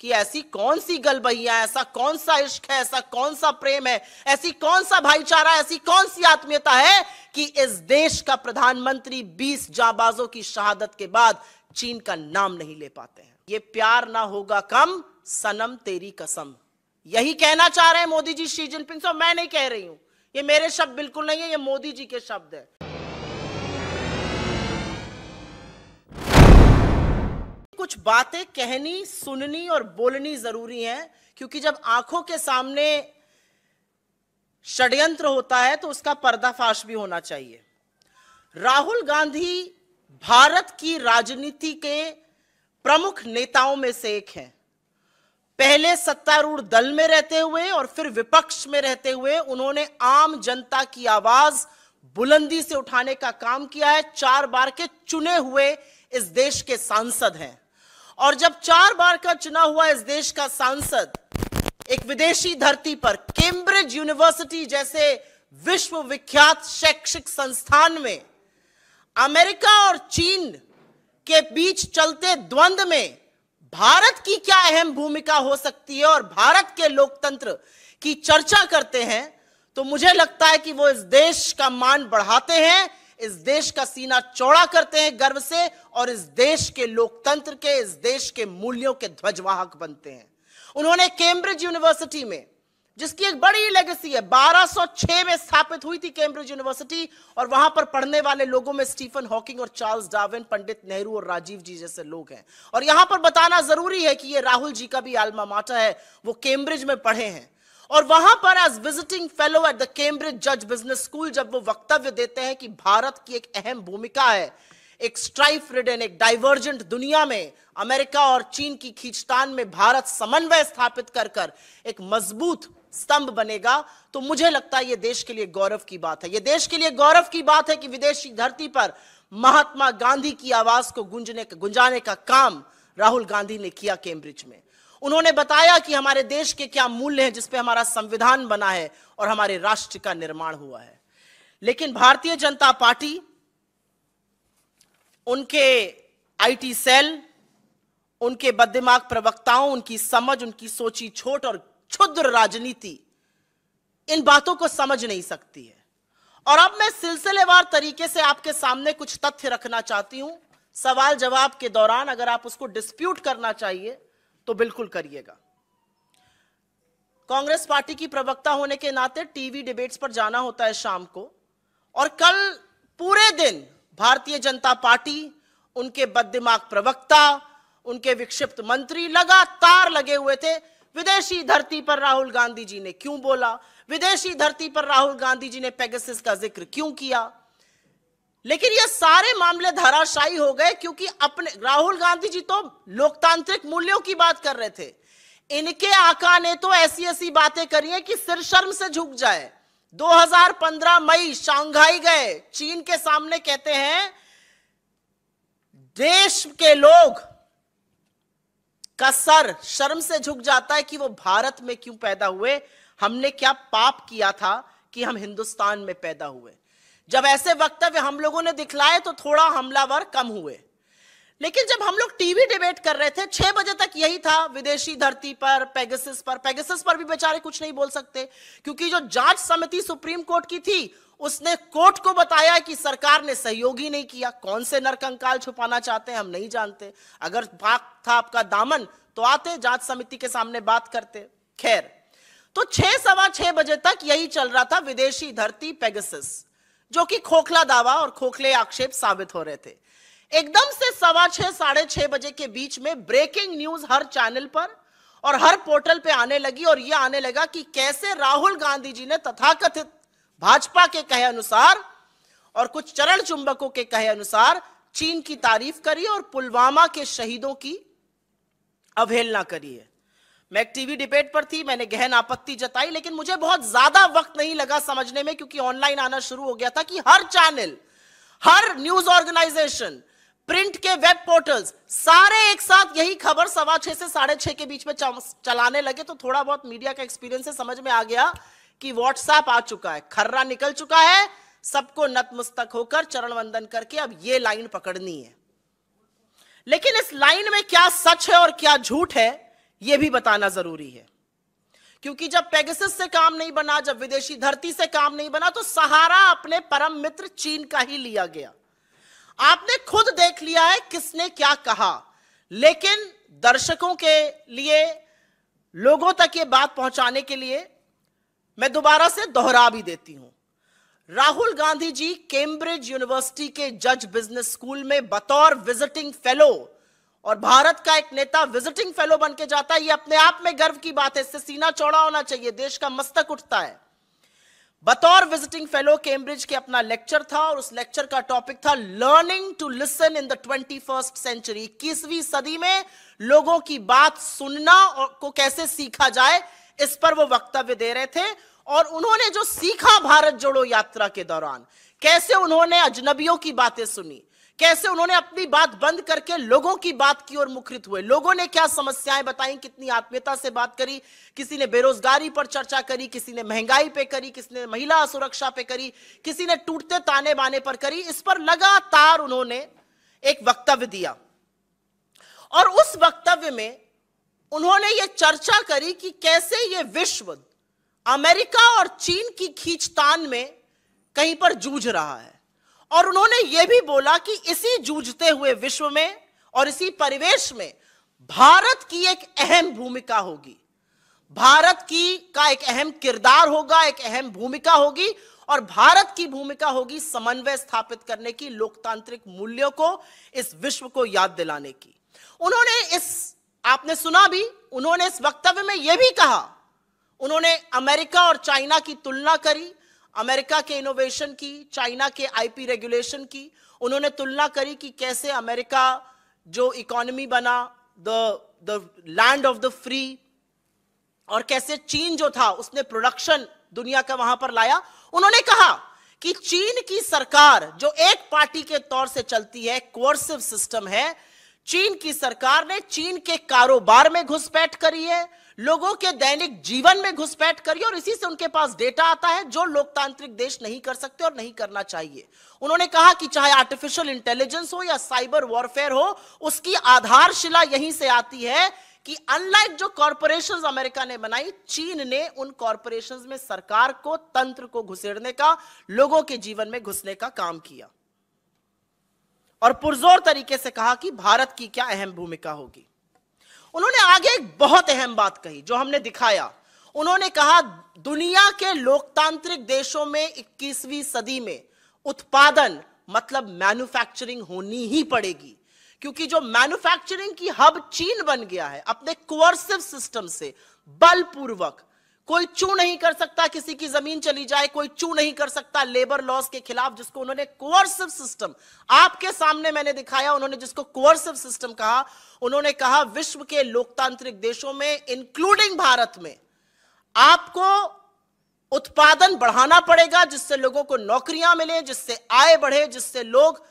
कि ऐसी कौन सी गलबहिया ऐसा कौन सा इश्क है ऐसा कौन सा प्रेम है ऐसी कौन सा भाईचारा ऐसी कौन सी आत्मीयता है कि इस देश का प्रधानमंत्री 20 जाबाजों की शहादत के बाद चीन का नाम नहीं ले पाते हैं ये प्यार ना होगा कम सनम तेरी कसम यही कहना चाह रहे हैं मोदी जी शी जिनपिंग से मैं नहीं कह रही हूं ये मेरे शब्द बिल्कुल नहीं है ये मोदी जी के शब्द है कुछ बातें कहनी सुननी और बोलनी जरूरी है क्योंकि जब आंखों के सामने षड्यंत्र होता है तो उसका पर्दाफाश भी होना चाहिए राहुल गांधी भारत की राजनीति के प्रमुख नेताओं में से एक हैं पहले सत्तारूढ़ दल में रहते हुए और फिर विपक्ष में रहते हुए उन्होंने आम जनता की आवाज बुलंदी से उठाने का काम किया है चार बार के चुने हुए इस देश के सांसद हैं और जब चार बार का चुना हुआ इस देश का सांसद एक विदेशी धरती पर कैम्ब्रिज यूनिवर्सिटी जैसे विश्व विख्यात शैक्षिक संस्थान में अमेरिका और चीन के बीच चलते द्वंद्व में भारत की क्या अहम भूमिका हो सकती है और भारत के लोकतंत्र की चर्चा करते हैं तो मुझे लगता है कि वो इस देश का मान बढ़ाते हैं इस देश का सीना चौड़ा करते हैं गर्व से और इस देश के लोकतंत्र के इस देश के मूल्यों के ध्वजवाहक बनते हैं उन्होंने कैम्ब्रिज यूनिवर्सिटी में जिसकी एक बड़ी लेगेसी है 1206 में स्थापित हुई थी कैम्ब्रिज यूनिवर्सिटी और वहां पर पढ़ने वाले लोगों में स्टीफन हॉकिंग और चार्ल्स डार्विन पंडित नेहरू और राजीव जी जैसे लोग हैं और यहां पर बताना जरूरी है कि ये राहुल जी का भी आलमा माटा है वो कैम्ब्रिज में पढ़े हैं और वहां पर as visiting fellow at the Cambridge जज बिजनेस स्कूल जब वो वक्तव्य देते हैं कि भारत की एक अहम भूमिका है एक स्ट्राइफ रिडन एक डाइवर्जेंट दुनिया में अमेरिका और चीन की खींचतान में भारत समन्वय स्थापित कर कर एक मजबूत स्तंभ बनेगा तो मुझे लगता है यह देश के लिए गौरव की बात है यह देश के लिए गौरव की बात है कि विदेशी धरती पर महात्मा गांधी की आवाज को गुंजने गुंजाने का काम राहुल गांधी ने किया कैम्ब्रिज में उन्होंने बताया कि हमारे देश के क्या मूल्य हैं जिस पे हमारा संविधान बना है और हमारे राष्ट्र का निर्माण हुआ है लेकिन भारतीय जनता पार्टी उनके आईटी सेल उनके बददिमाग प्रवक्ताओं उनकी समझ उनकी सोची छोट और क्षुद्र राजनीति इन बातों को समझ नहीं सकती है और अब मैं सिलसिलेवार तरीके से आपके सामने कुछ तथ्य रखना चाहती हूं सवाल जवाब के दौरान अगर आप उसको डिस्प्यूट करना चाहिए तो बिल्कुल करिएगा कांग्रेस पार्टी की प्रवक्ता होने के नाते टीवी डिबेट्स पर जाना होता है शाम को और कल पूरे दिन भारतीय जनता पार्टी उनके बददिमाग प्रवक्ता उनके विक्षिप्त मंत्री लगातार लगे हुए थे विदेशी धरती पर राहुल गांधी जी ने क्यों बोला विदेशी धरती पर राहुल गांधी जी ने पेगसिस का जिक्र क्यों किया लेकिन ये सारे मामले धराशायी हो गए क्योंकि अपने राहुल गांधी जी तो लोकतांत्रिक मूल्यों की बात कर रहे थे इनके आका ने तो ऐसी ऐसी बातें करी है कि सिर शर्म से झुक जाए 2015 मई शांघाई गए चीन के सामने कहते हैं देश के लोग का सर शर्म से झुक जाता है कि वो भारत में क्यों पैदा हुए हमने क्या पाप किया था कि हम हिंदुस्तान में पैदा हुए जब ऐसे वक्तव्य हम लोगों ने दिखलाए तो थोड़ा हमलावर कम हुए लेकिन जब हम लोग टीवी डिबेट कर रहे थे छह बजे तक यही था विदेशी धरती पर पेगसिस पर पेगसिस पर भी बेचारे कुछ नहीं बोल सकते क्योंकि जो जांच समिति सुप्रीम कोर्ट की थी उसने कोर्ट को बताया कि सरकार ने सहयोग ही नहीं किया कौन से नरकंकाल छुपाना चाहते हैं हम नहीं जानते अगर पाक था आपका दामन तो आते जांच समिति के सामने बात करते खैर तो छह सवा छह बजे तक यही चल रहा था विदेशी धरती पेगसिस जो कि खोखला दावा और खोखले आक्षेप साबित हो रहे थे एकदम से सवा छह साढ़े छह बजे के बीच में ब्रेकिंग न्यूज हर चैनल पर और हर पोर्टल पे आने लगी और यह आने लगा कि कैसे राहुल गांधी जी ने तथाकथित भाजपा के कहे अनुसार और कुछ चरण चुंबकों के कहे अनुसार चीन की तारीफ करी और पुलवामा के शहीदों की अवहेलना करी है मैं एक टीवी डिबेट पर थी मैंने गहन आपत्ति जताई लेकिन मुझे बहुत ज्यादा वक्त नहीं लगा समझने में क्योंकि ऑनलाइन आना शुरू हो गया था कि हर चैनल हर न्यूज ऑर्गेनाइजेशन प्रिंट के वेब पोर्टल्स सारे एक साथ यही खबर सवा छह से साढ़े छह के बीच में चलाने लगे तो थोड़ा बहुत मीडिया का एक्सपीरियंस है समझ में आ गया कि व्हाट्सएप आ चुका है खर्रा निकल चुका है सबको नतमस्तक होकर चरण वंदन करके अब ये लाइन पकड़नी है लेकिन इस लाइन में क्या सच है और क्या झूठ है यह भी बताना जरूरी है क्योंकि जब पेगसिस से काम नहीं बना जब विदेशी धरती से काम नहीं बना तो सहारा अपने परम मित्र चीन का ही लिया गया आपने खुद देख लिया है किसने क्या कहा लेकिन दर्शकों के लिए लोगों तक ये बात पहुंचाने के लिए मैं दोबारा से दोहरा भी देती हूं राहुल गांधी जी कैम्ब्रिज यूनिवर्सिटी के जज बिजनेस स्कूल में बतौर विजिटिंग फेलो और भारत का एक नेता विजिटिंग फेलो बन के जाता है ये अपने आप में गर्व की बात है इससे सीना चौड़ा होना चाहिए देश का मस्तक उठता है बतौर विजिटिंग फेलो कैम्ब्रिज के अपना लेक्चर था और उस लेक्चर का टॉपिक था learning to listen in the twenty first century इक्कीसवीं सदी में लोगों की बात सुनना और को कैसे सीखा जाए इस पर वो वक्तव्य दे रहे थे और उन्होंने जो सीखा भारत जोड़ो यात्रा के दौरान कैसे उन्होंने अजनबियों की बातें सुनी कैसे उन्होंने अपनी बात बंद करके लोगों की बात की और मुखरित हुए लोगों ने क्या समस्याएं बताई कितनी आत्मीयता से बात करी किसी ने बेरोजगारी पर चर्चा करी किसी ने महंगाई पे करी किसी ने महिला सुरक्षा पे करी किसी ने टूटते ताने बाने पर करी इस पर लगातार उन्होंने एक वक्तव्य दिया और उस वक्तव्य में उन्होंने ये चर्चा करी कि कैसे ये विश्व अमेरिका और चीन की खींचतान में कहीं पर जूझ रहा है और उन्होंने यह भी बोला कि इसी जूझते हुए विश्व में और इसी परिवेश में भारत की एक अहम भूमिका होगी भारत की का एक अहम किरदार होगा एक अहम भूमिका होगी और भारत की भूमिका होगी समन्वय स्थापित करने की लोकतांत्रिक मूल्यों को इस विश्व को याद दिलाने की उन्होंने इस आपने सुना भी उन्होंने इस वक्तव्य में यह भी कहा उन्होंने अमेरिका और चाइना की तुलना करी अमेरिका के इनोवेशन की चाइना के आईपी रेगुलेशन की उन्होंने तुलना करी कि कैसे अमेरिका जो इकोनॉमी बना the the land of the free और कैसे चीन जो था उसने प्रोडक्शन दुनिया का वहां पर लाया उन्होंने कहा कि चीन की सरकार जो एक पार्टी के तौर से चलती है कोर्सिव सिस्टम है चीन की सरकार ने चीन के कारोबार में घुसपैठ करी है लोगों के दैनिक जीवन में घुसपैठ करिए और इसी से उनके पास डेटा आता है जो लोकतांत्रिक देश नहीं कर सकते और नहीं करना चाहिए उन्होंने कहा कि चाहे आर्टिफिशियल इंटेलिजेंस हो या साइबर वॉरफेयर हो उसकी आधारशिला यहीं से आती है कि अनलाइक जो कॉरपोरेशन अमेरिका ने बनाई चीन ने उन कॉरपोरेशन में सरकार को तंत्र को घुसेड़ने का लोगों के जीवन में घुसने का काम किया और पुरजोर तरीके से कहा कि भारत की क्या अहम भूमिका होगी उन्होंने आगे एक बहुत अहम बात कही जो हमने दिखाया उन्होंने कहा दुनिया के लोकतांत्रिक देशों में 21वीं सदी में उत्पादन मतलब मैन्युफैक्चरिंग होनी ही पड़ेगी क्योंकि जो मैन्युफैक्चरिंग की हब चीन बन गया है अपने कोअर्सिव सिस्टम से बलपूर्वक कोई चू नहीं कर सकता किसी की जमीन चली जाए कोई चू नहीं कर सकता लेबर लॉस के खिलाफ जिसको उन्होंने कोअर्सिव सिस्टम आपके सामने मैंने दिखाया उन्होंने जिसको कोअर्सिव सिस्टम कहा उन्होंने कहा विश्व के लोकतांत्रिक देशों में इंक्लूडिंग भारत में आपको उत्पादन बढ़ाना पड़ेगा जिससे लोगों को नौकरियां मिले जिससे आय बढ़े जिससे लोग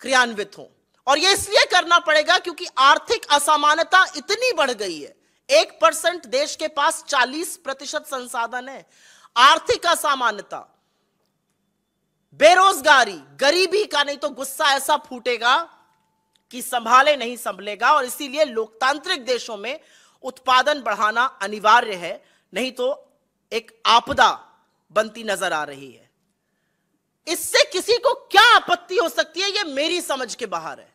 क्रियान्वित हों और यह इसलिए करना पड़ेगा क्योंकि आर्थिक असमानता इतनी बढ़ गई है एक परसेंट देश के पास चालीस प्रतिशत संसाधन है आर्थिक असामान्यता बेरोजगारी गरीबी का नहीं तो गुस्सा ऐसा फूटेगा कि संभाले नहीं संभलेगा और इसीलिए लोकतांत्रिक देशों में उत्पादन बढ़ाना अनिवार्य है नहीं तो एक आपदा बनती नजर आ रही है इससे किसी को क्या आपत्ति हो सकती है यह मेरी समझ के बाहर है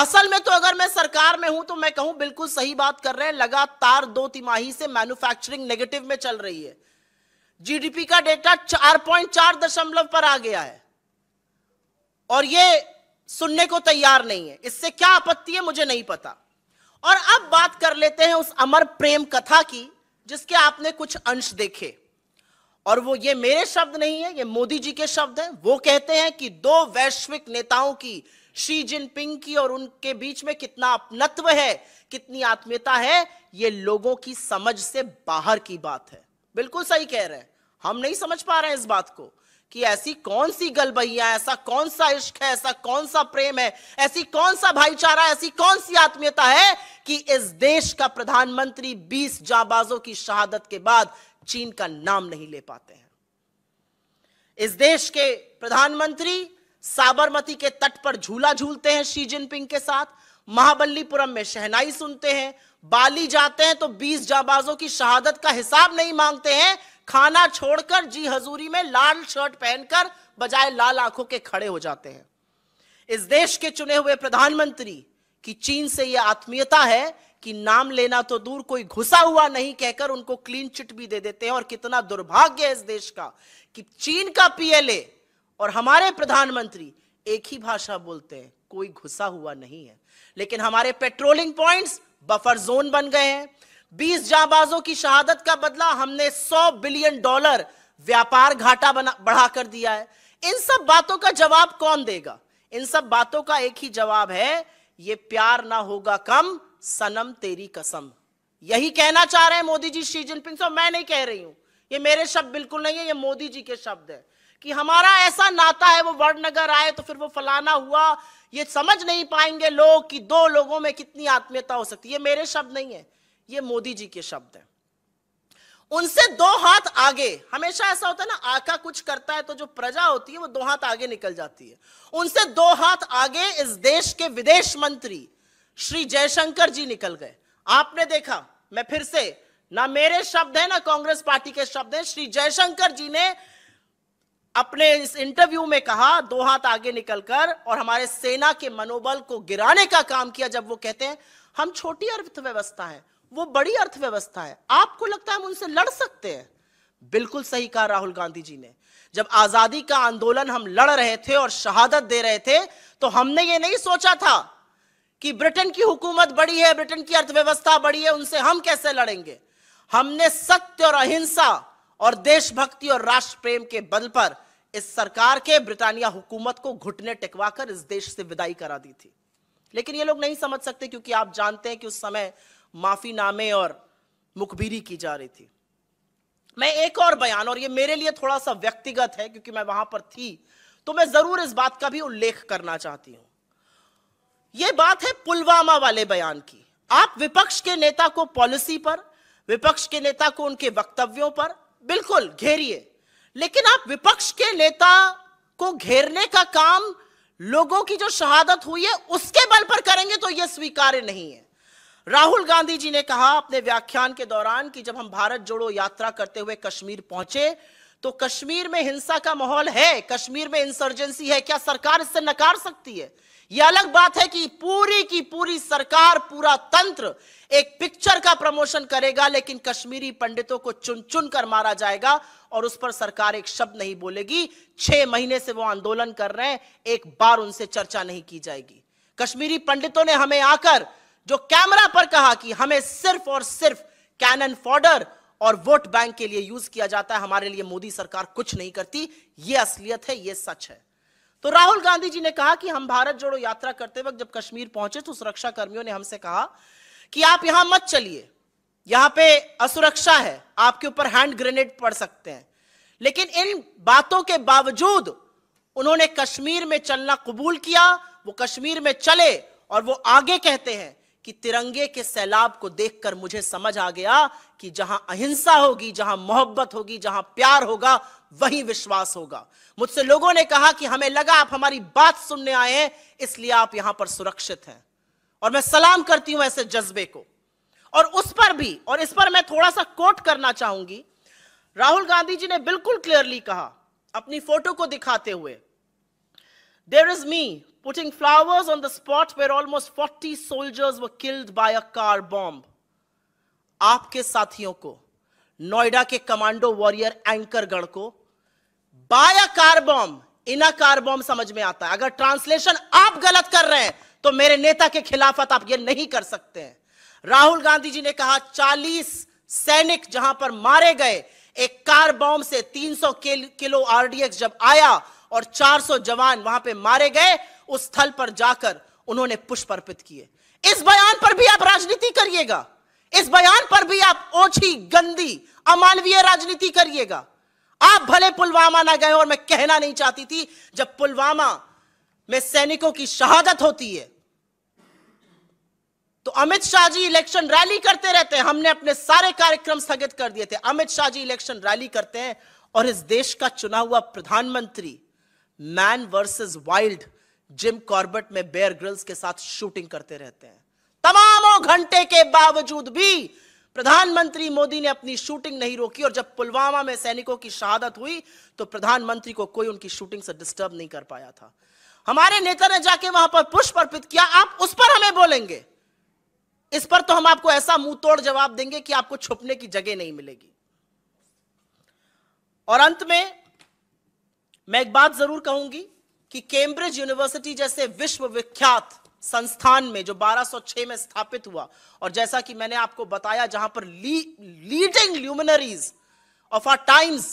असल में तो अगर मैं सरकार में हूं तो मैं कहूं बिल्कुल सही बात कर रहे हैं लगातार दो तिमाही से मैन्युफैक्चरिंग नेगेटिव में चल रही है जीडीपी का डेटा चार पॉइंट चार दशमलव पर आ गया है और ये सुनने को तैयार नहीं है इससे क्या आपत्ति है मुझे नहीं पता और अब बात कर लेते हैं उस अमर प्रेम कथा की जिसके आपने कुछ अंश देखे और वो ये मेरे शब्द नहीं है ये मोदी जी के शब्द हैं वो कहते हैं कि दो वैश्विक नेताओं की शी जिनपिंग की और उनके बीच में कितना अपनत्व है कितनी आत्मीयता है ये लोगों की समझ से बाहर की बात है बिल्कुल सही कह रहे हैं हम नहीं समझ पा रहे हैं इस बात को कि ऐसी कौन सी गलबैया ऐसा कौन सा इश्क है ऐसा कौन सा प्रेम है ऐसी कौन सा भाईचारा ऐसी कौन सी आत्मीयता है कि इस देश का प्रधानमंत्री 20 जाबाजों की शहादत के बाद चीन का नाम नहीं ले पाते हैं इस देश के प्रधानमंत्री साबरमती के तट पर झूला झूलते हैं शी जिनपिंग के साथ महाबलीपुरम में शहनाई सुनते हैं बाली जाते हैं तो 20 जाबाजों की शहादत का हिसाब नहीं मांगते हैं खाना छोड़कर जी हजूरी में लाल शर्ट पहनकर बजाय लाल आंखों के खड़े हो जाते हैं इस देश के चुने हुए प्रधानमंत्री की चीन से यह आत्मीयता है कि नाम लेना तो दूर कोई घुसा हुआ नहीं कहकर उनको क्लीन चिट भी दे देते हैं और कितना दुर्भाग्य है इस देश का कि चीन का पीएलए और हमारे प्रधानमंत्री एक ही भाषा बोलते हैं कोई घुसा हुआ नहीं है लेकिन हमारे पेट्रोलिंग पॉइंट्स बफर जोन बन गए हैं बीस जाबाजों की शहादत का बदला हमने सौ बिलियन डॉलर व्यापार घाटा बढ़ाकर बढ़ा कर दिया है इन सब बातों का जवाब कौन देगा इन सब बातों का एक ही जवाब है ये प्यार ना होगा कम सनम तेरी कसम यही कहना चाह रहे हैं मोदी जी शी जिनपिंग से मैं नहीं कह रही हूं ये मेरे शब्द बिल्कुल नहीं है ये मोदी जी के शब्द है कि हमारा ऐसा नाता है वो वर्णनगर आए तो फिर वो फलाना हुआ ये समझ नहीं पाएंगे लोग कि दो लोगों में कितनी आत्मीयता हो सकती है ये मेरे शब्द नहीं है ये मोदी जी के शब्द है उनसे दो हाथ आगे हमेशा ऐसा होता है ना आका कुछ करता है तो जो प्रजा होती है वो दो हाथ आगे निकल जाती है उनसे दो हाथ आगे इस देश के विदेश मंत्री श्री जयशंकर जी निकल गए आपने देखा मैं फिर से ना मेरे शब्द है ना कांग्रेस पार्टी के शब्द हैं श्री जयशंकर जी ने अपने इस इंटरव्यू में कहा दो हाथ आगे निकलकर और हमारे सेना के मनोबल को गिराने का काम किया जब वो कहते हैं हम छोटी अर्थव्यवस्था है वो बड़ी अर्थव्यवस्था है आपको लगता है हम उनसे लड़ सकते हैं बिल्कुल सही कहा राहुल गांधी जी ने जब आजादी का आंदोलन हम लड़ रहे थे और शहादत दे रहे थे तो हमने ये नहीं सोचा था कि ब्रिटेन की हुकूमत बड़ी है ब्रिटेन की अर्थव्यवस्था बड़ी है उनसे हम कैसे लड़ेंगे हमने सत्य और अहिंसा और देशभक्ति और राष्ट्र प्रेम के बल पर इस सरकार के ब्रिटानिया हुकूमत को घुटने टिकवाकर इस देश से विदाई करा दी थी लेकिन ये लोग नहीं समझ सकते क्योंकि आप जानते हैं कि उस समय माफीनामे और मुखबिरी की जा रही थी मैं एक और बयान और ये मेरे लिए थोड़ा सा व्यक्तिगत है क्योंकि मैं वहां पर थी तो मैं जरूर इस बात का भी उल्लेख करना चाहती हूं ये बात है पुलवामा वाले बयान की आप विपक्ष के नेता को पॉलिसी पर विपक्ष के नेता को उनके वक्तव्यों पर बिल्कुल घेरिए लेकिन आप विपक्ष के नेता को घेरने का काम लोगों की जो शहादत हुई है उसके बल पर करेंगे तो यह स्वीकार्य नहीं है राहुल गांधी जी ने कहा अपने व्याख्यान के दौरान कि जब हम भारत जोड़ो यात्रा करते हुए कश्मीर पहुंचे तो कश्मीर में हिंसा का माहौल है कश्मीर में इंसर्जेंसी है क्या सरकार इससे नकार सकती है यह अलग बात है कि पूरी की पूरी सरकार पूरा तंत्र एक पिक्चर का प्रमोशन करेगा लेकिन कश्मीरी पंडितों को चुन चुन कर मारा जाएगा और उस पर सरकार एक शब्द नहीं बोलेगी छह महीने से वो आंदोलन कर रहे हैं एक बार उनसे चर्चा नहीं की जाएगी कश्मीरी पंडितों ने हमें आकर जो कैमरा पर कहा कि हमें सिर्फ और सिर्फ कैनन फॉर्डर और वोट बैंक के लिए यूज किया जाता है हमारे लिए मोदी सरकार कुछ नहीं करती ये असलियत है ये सच है तो राहुल गांधी जी ने कहा कि हम भारत जोड़ो यात्रा करते वक्त जब कश्मीर पहुंचे तो सुरक्षा कर्मियों ने हमसे कहा कि आप यहां मत चलिए यहां पे असुरक्षा है आपके ऊपर हैंड ग्रेनेड पड़ सकते हैं लेकिन इन बातों के बावजूद उन्होंने कश्मीर में चलना कबूल किया वो कश्मीर में चले और वो आगे कहते हैं कि तिरंगे के सैलाब को देखकर मुझे समझ आ गया कि जहां अहिंसा होगी जहां मोहब्बत होगी जहां प्यार होगा वही विश्वास होगा मुझसे लोगों ने कहा कि हमें लगा आप हमारी बात सुनने आए हैं इसलिए आप यहां पर सुरक्षित हैं और मैं सलाम करती हूं ऐसे जज्बे को और उस पर भी और इस पर मैं थोड़ा सा कोट करना चाहूंगी राहुल गांधी जी ने बिल्कुल क्लियरली कहा अपनी फोटो को दिखाते हुए there is me putting flowers on the spot where almost forty soldiers were killed by a car bomb आपके साथियों को नोएडा के कमांडो वॉरियर एंकर गण को by a car bomb in a car bomb समझ में आता है अगर ट्रांसलेशन आप गलत कर रहे हैं तो मेरे नेता के खिलाफत आप ये नहीं कर सकते हैं राहुल गांधी जी ने कहा 40 सैनिक जहां पर मारे गए एक कार बॉम्ब से 300 किलो आरडीएक्स जब आया और 400 जवान वहां पे मारे गए उस स्थल पर जाकर उन्होंने पुष्प अर्पित किए इस बयान पर भी आप राजनीति करिएगा इस बयान पर भी आप ओछी गंदी अमानवीय राजनीति करिएगा आप भले पुलवामा ना गए और मैं कहना नहीं चाहती थी जब पुलवामा में सैनिकों की शहादत होती है तो अमित शाह जी इलेक्शन रैली करते रहते हैं हमने अपने सारे कार्यक्रम स्थगित कर दिए थे अमित शाह जी इलेक्शन रैली करते हैं और इस देश का चुना हुआ प्रधानमंत्री man versus wild Jim Corbett में बेयर ग्रिल्स के साथ शूटिंग करते रहते हैं तमामों घंटे के बावजूद भी प्रधानमंत्री मोदी ने अपनी शूटिंग नहीं रोकी और जब पुलवामा में सैनिकों की शहादत हुई तो प्रधानमंत्री को कोई उनकी शूटिंग से डिस्टर्ब नहीं कर पाया था हमारे नेता ने जाके वहां पर पुष्प अर्पित किया आप उस पर हमें बोलेंगे इस पर तो हम आपको ऐसा मुंह तोड़ जवाब देंगे कि आपको छुपने की जगह नहीं मिलेगी और अंत में मैं एक बात जरूर कहूंगी कि कैम्ब्रिज यूनिवर्सिटी जैसे विश्वविख्यात संस्थान में जो 1206 में स्थापित हुआ और जैसा कि मैंने आपको बताया जहां पर leading luminaries of our times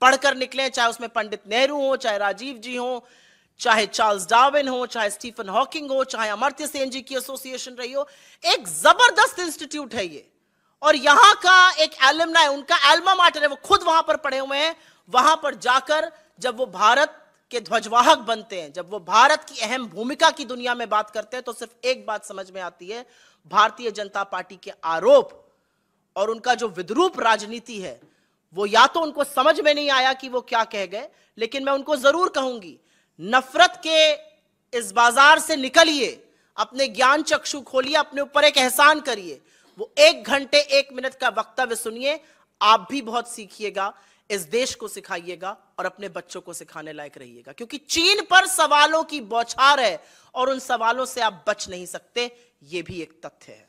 पढ़कर निकले चाहे उसमें पंडित नेहरू हो चाहे राजीव जी हो चाहे चार्ल्स डार्विन हो चाहे स्टीफन हॉकिंग हो चाहे अमर्त्य सेन जी की एसोसिएशन रही हो एक जबरदस्त इंस्टीट्यूट है ये और यहां का एक एलमना है उनका एल्मा मार्टर है वो खुद वहां पर पढ़े हुए हैं वहां पर जाकर जब वो भारत के ध्वजवाहक बनते हैं जब वो भारत की अहम भूमिका की दुनिया में बात करते हैं तो सिर्फ एक बात समझ में आती है भारतीय जनता पार्टी के आरोप और उनका जो विद्रूप राजनीति है वो या तो उनको समझ में नहीं आया कि वो क्या कह गए लेकिन मैं उनको जरूर कहूंगी नफरत के इस बाजार से निकलिए अपने ज्ञान चक्षु खोलिए अपने ऊपर एक एहसान करिए वो एक घंटे एक मिनट का वक्तव्य सुनिए आप भी बहुत सीखिएगा इस देश को सिखाइएगा और अपने बच्चों को सिखाने लायक रहिएगा क्योंकि चीन पर सवालों की बौछार है और उन सवालों से आप बच नहीं सकते ये भी एक तथ्य है